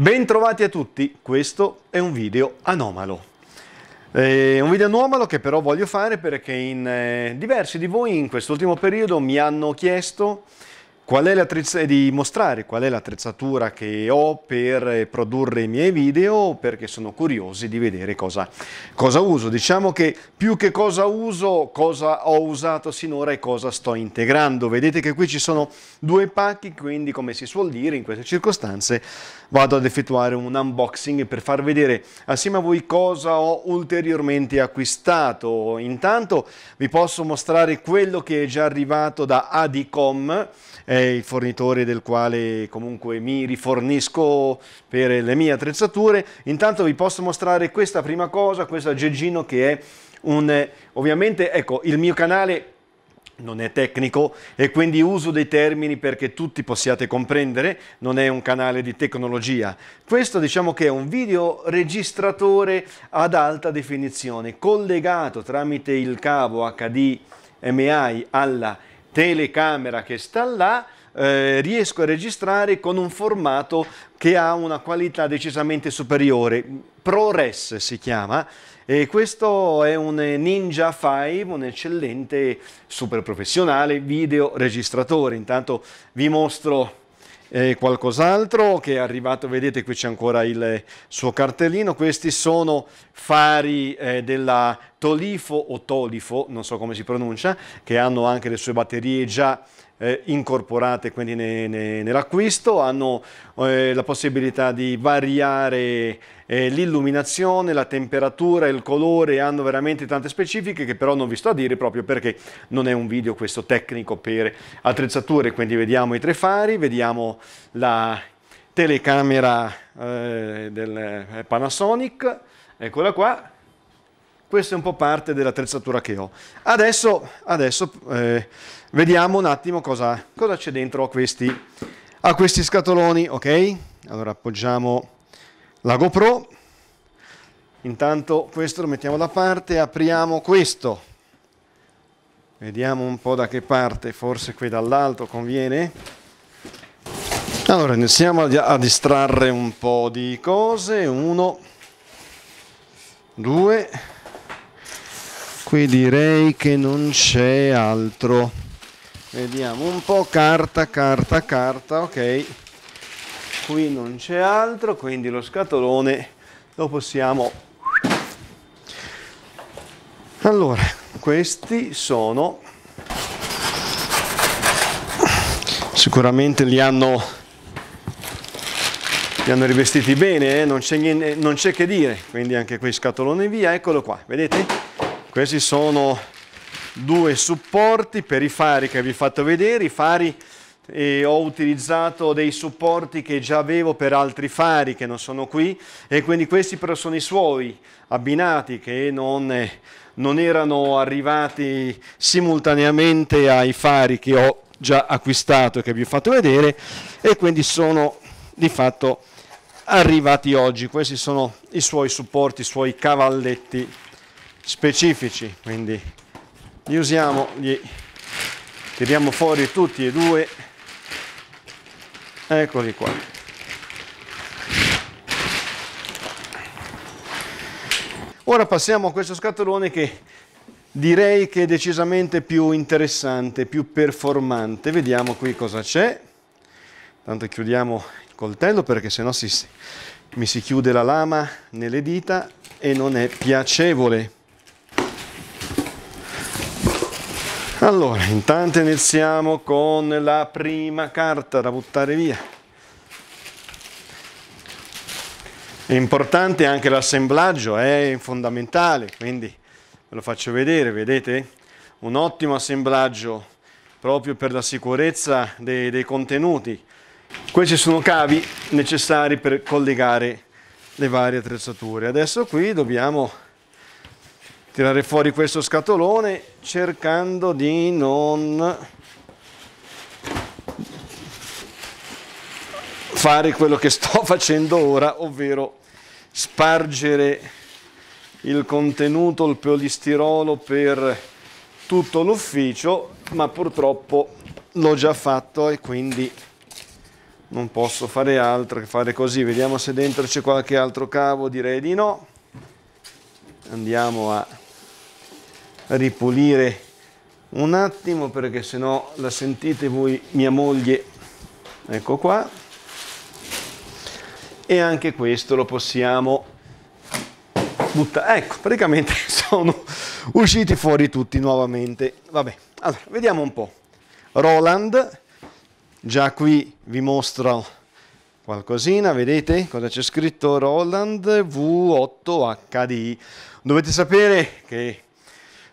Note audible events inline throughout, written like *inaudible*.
Bentrovati a tutti, questo è un video anomalo. Eh, un video anomalo che però voglio fare perché in, eh, diversi di voi in quest'ultimo periodo mi hanno chiesto qual è l'attrezzatura, di mostrare qual è l'attrezzatura che ho per eh, produrre i miei video perché sono curiosi di vedere cosa, cosa, uso. Diciamo che più che cosa uso, cosa ho usato sinora e cosa sto integrando. Vedete che qui ci sono due pacchi, quindi come si suol dire in queste circostanze vado ad effettuare un unboxing per far vedere assieme a voi cosa ho ulteriormente acquistato. Intanto vi posso mostrare quello che è già arrivato da Adicom è il fornitore del quale comunque mi rifornisco per le mie attrezzature. Intanto vi posso mostrare questa prima cosa, questo aggeggino che è un... ovviamente ecco il mio canale non è tecnico e quindi uso dei termini perché tutti possiate comprendere, non è un canale di tecnologia. Questo diciamo che è un videoregistratore ad alta definizione collegato tramite il cavo HDMI alla telecamera che sta là, eh, riesco a registrare con un formato che ha una qualità decisamente superiore. ProRes si chiama e questo è un Ninja 5, un eccellente super professionale video registratore. Intanto vi mostro e qualcos'altro che è arrivato, vedete qui c'è ancora il suo cartellino, questi sono fari eh, della Tolifo o Tolifo, non so come si pronuncia, che hanno anche le sue batterie già eh, incorporate quindi ne, ne, nell'acquisto, hanno eh, la possibilità di variare eh, l'illuminazione, la temperatura, il colore, hanno veramente tante specifiche che però non vi sto a dire proprio perché non è un video questo tecnico per attrezzature, quindi vediamo i tre fari, vediamo la telecamera eh, del eh, Panasonic, eccola qua, questa è un po' parte dell'attrezzatura che ho. Adesso, adesso eh, vediamo un attimo cosa, cosa c'è dentro a questi, a questi scatoloni, ok? Allora appoggiamo la GoPro. Intanto questo lo mettiamo da parte, apriamo questo. Vediamo un po' da che parte, forse qui dall'alto conviene. Allora iniziamo a distrarre un po' di cose. Uno, due, qui direi che non c'è altro vediamo un po' carta carta carta ok qui non c'è altro quindi lo scatolone lo possiamo allora questi sono sicuramente li hanno, li hanno rivestiti bene eh? non c'è che dire quindi anche qui scatolone via eccolo qua vedete questi sono due supporti per i fari che vi ho fatto vedere. I fari eh, ho utilizzato dei supporti che già avevo per altri fari che non sono qui e quindi questi però sono i suoi abbinati che non, eh, non erano arrivati simultaneamente ai fari che ho già acquistato e che vi ho fatto vedere e quindi sono di fatto arrivati oggi. Questi sono i suoi supporti, i suoi cavalletti specifici, quindi li usiamo, li tiriamo fuori tutti e due, eccoli qua. Ora passiamo a questo scatolone che direi che è decisamente più interessante, più performante. Vediamo qui cosa c'è. Tanto chiudiamo il coltello perché sennò si, mi si chiude la lama nelle dita e non è piacevole. Allora, intanto iniziamo con la prima carta da buttare via. È importante anche l'assemblaggio, è fondamentale, quindi ve lo faccio vedere, vedete? Un ottimo assemblaggio proprio per la sicurezza dei, dei contenuti. Questi sono cavi necessari per collegare le varie attrezzature. Adesso qui dobbiamo tirare fuori questo scatolone cercando di non fare quello che sto *laughs* facendo ora, ovvero spargere il contenuto, il polistirolo per tutto l'ufficio, ma purtroppo l'ho già fatto e quindi non posso fare altro che fare così. Vediamo se dentro c'è qualche altro cavo, direi di no. Andiamo a ripulire un attimo perché se no la sentite voi mia moglie ecco qua e anche questo lo possiamo buttare ecco praticamente *laughs* sono usciti fuori tutti nuovamente vabbè allora vediamo un po' Roland già qui vi mostro qualcosina vedete cosa c'è scritto Roland V8HD dovete sapere che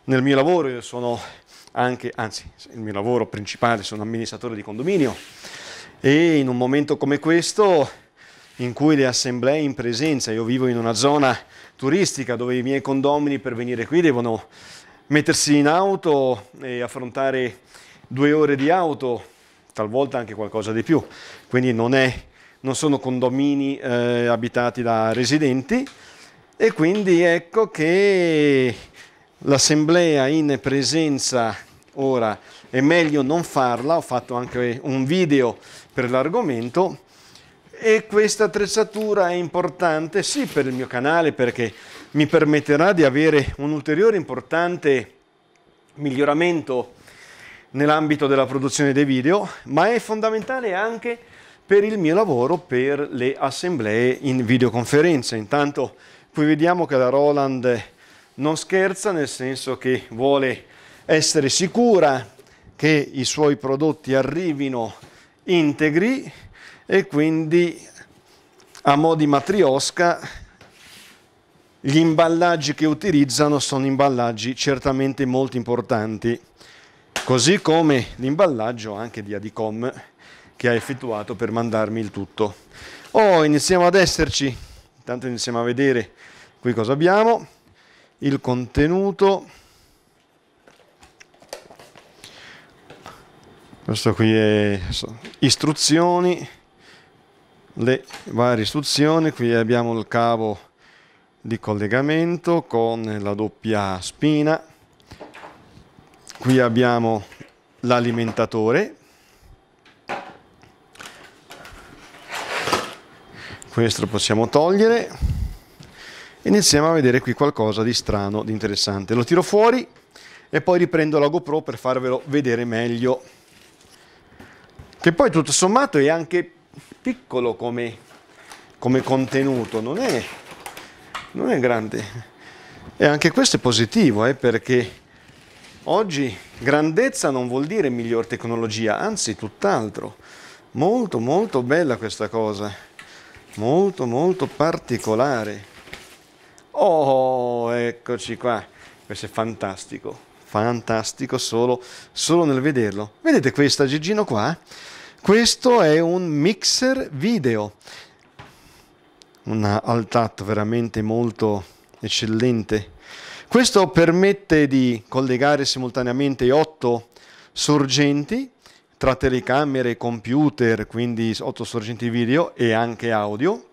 nel mio lavoro io sono anche, anzi il mio lavoro principale, sono amministratore di condominio e in un momento come questo in cui le assemblee in presenza, io vivo in una zona turistica dove i miei condomini per venire qui devono mettersi in auto e affrontare due ore di auto, talvolta anche qualcosa di più, quindi non, è, non sono condomini eh, abitati da residenti e quindi ecco che l'assemblea in presenza ora è meglio non farla, ho fatto anche un video per l'argomento e questa attrezzatura è importante sì per il mio canale perché mi permetterà di avere un ulteriore importante miglioramento nell'ambito della produzione dei video, ma è fondamentale anche per il mio lavoro per le assemblee in videoconferenza. Intanto qui vediamo che la Roland non scherza nel senso che vuole essere sicura che i suoi prodotti arrivino integri e quindi a mo' di matriosca gli imballaggi che utilizzano sono imballaggi certamente molto importanti, così come l'imballaggio anche di Adicom che ha effettuato per mandarmi il tutto. Oh, iniziamo ad esserci, intanto iniziamo a vedere qui cosa abbiamo il contenuto. Questo qui è istruzioni, le varie istruzioni, qui abbiamo il cavo di collegamento con la doppia spina, qui abbiamo l'alimentatore, questo lo possiamo togliere, iniziamo a vedere qui qualcosa di strano, di interessante. Lo tiro fuori e poi riprendo la GoPro per farvelo vedere meglio. Che poi tutto sommato è anche piccolo come, come contenuto, non è, non è grande. E anche questo è positivo, eh, perché oggi grandezza non vuol dire miglior tecnologia, anzi tutt'altro. Molto molto bella questa cosa, molto molto particolare. Oh, eccoci qua. Questo è fantastico, fantastico solo, solo nel vederlo. Vedete questa Gigino qua? Questo è un mixer video, un al veramente molto eccellente. Questo permette di collegare simultaneamente 8 sorgenti tra telecamere, computer, quindi 8 sorgenti video e anche audio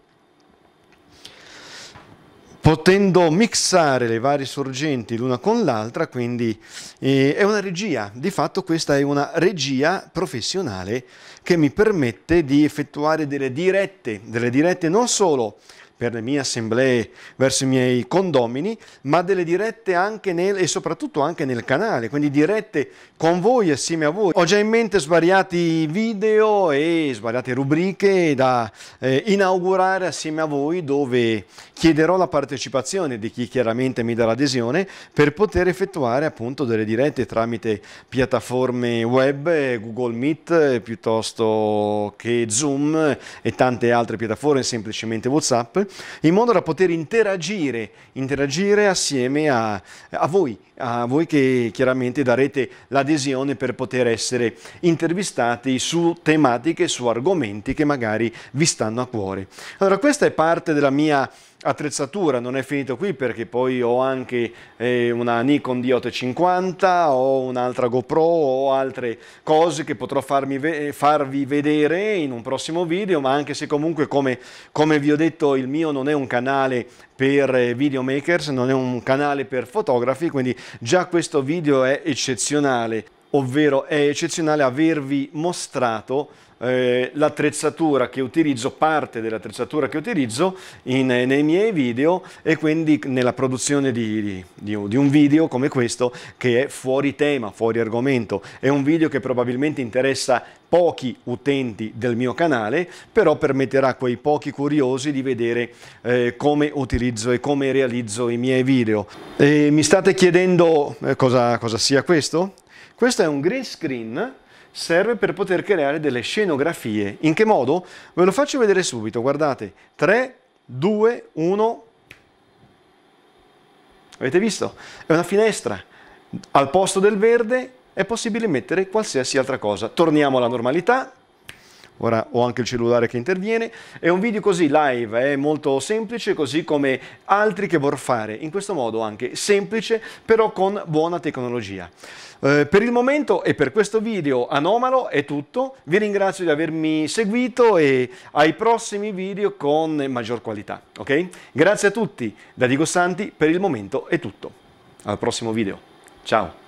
potendo mixare le varie sorgenti l'una con l'altra, quindi eh, è una regia, di fatto questa è una regia professionale che mi permette di effettuare delle dirette, delle dirette non solo per le mie assemblee verso i miei condomini, ma delle dirette anche nel, e soprattutto anche nel canale, quindi dirette con voi, assieme a voi. Ho già in mente svariati video e svariate rubriche da eh, inaugurare assieme a voi dove chiederò la partecipazione di chi chiaramente mi dà l'adesione per poter effettuare appunto delle dirette tramite piattaforme web, Google Meet piuttosto che Zoom e tante altre piattaforme, semplicemente WhatsApp in modo da poter interagire, interagire assieme a, a voi, a voi che chiaramente darete l'adesione per poter essere intervistati su tematiche, su argomenti che magari vi stanno a cuore. Allora questa è parte della mia attrezzatura, non è finito qui perché poi ho anche eh, una Nikon D850, ho un'altra GoPro, ho altre cose che potrò ve farvi vedere in un prossimo video, ma anche se comunque come, come vi ho detto il mio mio non è un canale per eh, videomakers, non è un canale per fotografi, quindi già questo video è eccezionale, ovvero è eccezionale avervi mostrato eh, l'attrezzatura che utilizzo, parte dell'attrezzatura che utilizzo in, eh, nei miei video e quindi nella produzione di, di, di un video come questo che è fuori tema, fuori argomento. È un video che probabilmente interessa pochi utenti del mio canale, però permetterà a quei pochi curiosi di vedere eh, come utilizzo e come realizzo i miei video. E mi state chiedendo eh, cosa, cosa sia questo? Questo è un green screen serve per poter creare delle scenografie. In che modo? Ve lo faccio vedere subito, guardate. 3, 2, 1. Avete visto? È una finestra. Al posto del verde è possibile mettere qualsiasi altra cosa. Torniamo alla normalità ora ho anche il cellulare che interviene, è un video così live, è eh, molto semplice, così come altri che vorrò fare, in questo modo anche semplice, però con buona tecnologia. Eh, per il momento e per questo video anomalo è tutto, vi ringrazio di avermi seguito e ai prossimi video con maggior qualità, ok? Grazie a tutti, da Diego Santi per il momento è tutto, al prossimo video, ciao!